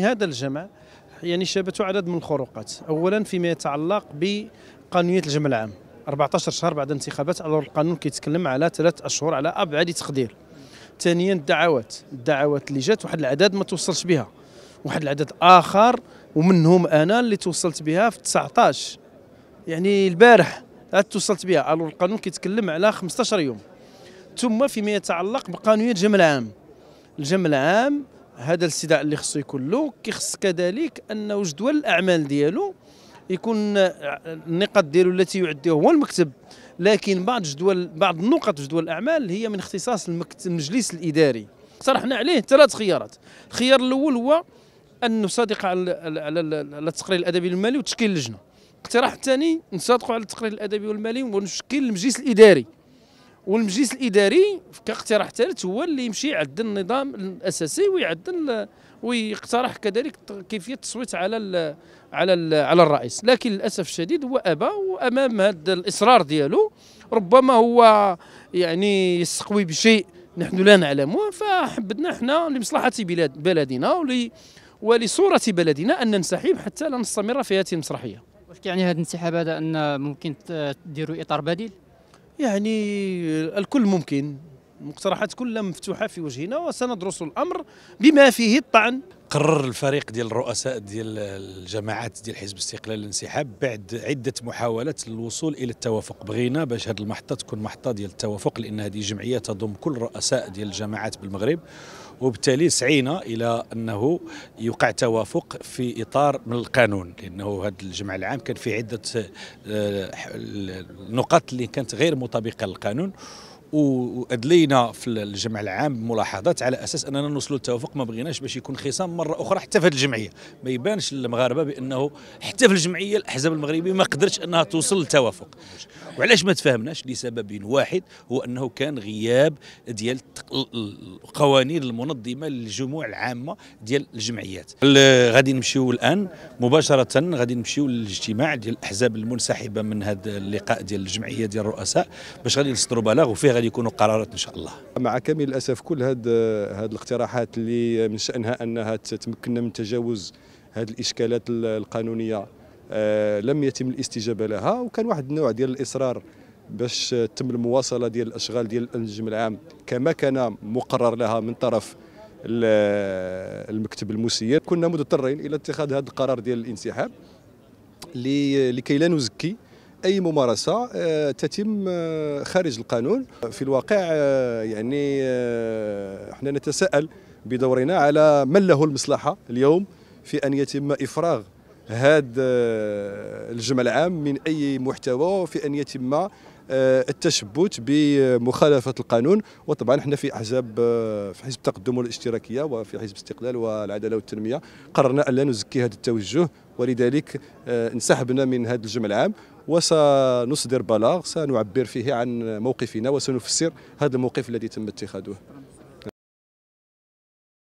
هذا الجمع يعني شابته عدد من الخروقات اولا فيما يتعلق بقانونيه الجمع العام 14 شهر بعد الانتخابات على القانون كيتكلم على ثلاث اشهر على ابعد تقدير ثانيا الدعوات الدعوات اللي جات واحد العدد ما توصلش بها واحد العدد اخر ومنهم انا اللي توصلت بها في 19 يعني البارح عاد توصلت بها القانون كيتكلم على 15 يوم ثم فيما يتعلق بقانونيه الجمع العام الجمع العام هذا الاستدعاء اللي خصو يكون له كيخص كذلك انه جدول الاعمال ديالو يكون النقاط ديالو التي يعديه هو المكتب لكن بعض جدول بعض النقط في جدول الاعمال هي من اختصاص المجلس الاداري اقترحنا عليه ثلاث خيارات الخيار الاول هو ان نصادق على على التقرير الادبي المالي وتشكيل اللجنه الاقتراح الثاني نصادقوا على التقرير الادبي والمالي ونشكل المجلس الاداري والمجلس الاداري كاقتراح ثالث هو اللي يمشي يعدل النظام الاساسي ويعدل ويقترح كذلك كيفيه التصويت على الـ على الـ على الرئيس لكن للاسف الشديد هو ابى وامام هذا الاصرار ديالو ربما هو يعني يستقوي بشيء نحن لا نعلمه فحبدنا احنا لمصلحه بلاد بلدنا ولصوره بلدنا ان ننسحب حتى لا نستمر في هذه المسرحيه واش كيعني هذا الانسحاب هذا ان ممكن تديروا اطار بديل يعني الكل ممكن المقترحات كلها مفتوحه في وجهنا وسندرس الامر بما فيه الطعن قرر الفريق ديال الرؤساء ديال الجماعات ديال حزب الاستقلال الانسحاب بعد عده محاولات للوصول الى التوافق بغينا باش هذه المحطه تكون محطه ديال التوافق لان هذه جمعيه تضم كل رؤساء ديال الجماعات بالمغرب وبالتالي سعينا الى انه يوقع توافق في اطار من القانون لانه هذا الجمع العام كان في عده آه، نقط اللي كانت غير مطابقه للقانون وادلينا في الجمع العام بملاحظات على اساس اننا نوصلوا للتوافق ما بغيناش باش يكون خصام مره اخرى حتى في هذه الجمعيه ما يبانش للمغاربه بانه حتى في الجمعيه الاحزاب المغربيه ما قدرتش انها توصل للتوافق وعلاش ما تفاهمناش لسبب واحد هو انه كان غياب ديال القوانين المنظمه للجموع العامه ديال الجمعيات غادي نمشيو الان مباشره غادي نمشيو للاجتماع ديال الاحزاب المنسحبه من هذا اللقاء ديال الجمعيه ديال الرؤساء باش غادي نصدروا بلاغ وفيه غادي يكونوا قرارات ان شاء الله مع كامل الاسف كل هاد هاد الاقتراحات اللي من شانها انها تمكننا من تجاوز هاد الاشكالات القانونيه آه لم يتم الاستجابه لها وكان واحد النوع ديال الاصرار باش تم المواصله ديال الاشغال ديال النجم العام كما كان مقرر لها من طرف المكتب المسير كنا مضطرين الى اتخاذ هذا القرار ديال الانسحاب لكي لا نزكي اي ممارسه آه، تتم آه، خارج القانون في الواقع آه، يعني احنا نتساءل بدورنا على من له المصلحه اليوم في ان يتم افراغ هذا الجمع العام من اي محتوى في ان يتم التشبت بمخالفه القانون وطبعا احنا في احزاب في حزب التقدم والاشتراكيه وفي حزب الاستقلال والعداله والتنميه قررنا ان لا نزكي هذا التوجه ولذلك انسحبنا من هذا الجمع العام وسنصدر بلاغ سنعبر فيه عن موقفنا وسنفسر هذا الموقف الذي تم اتخاذه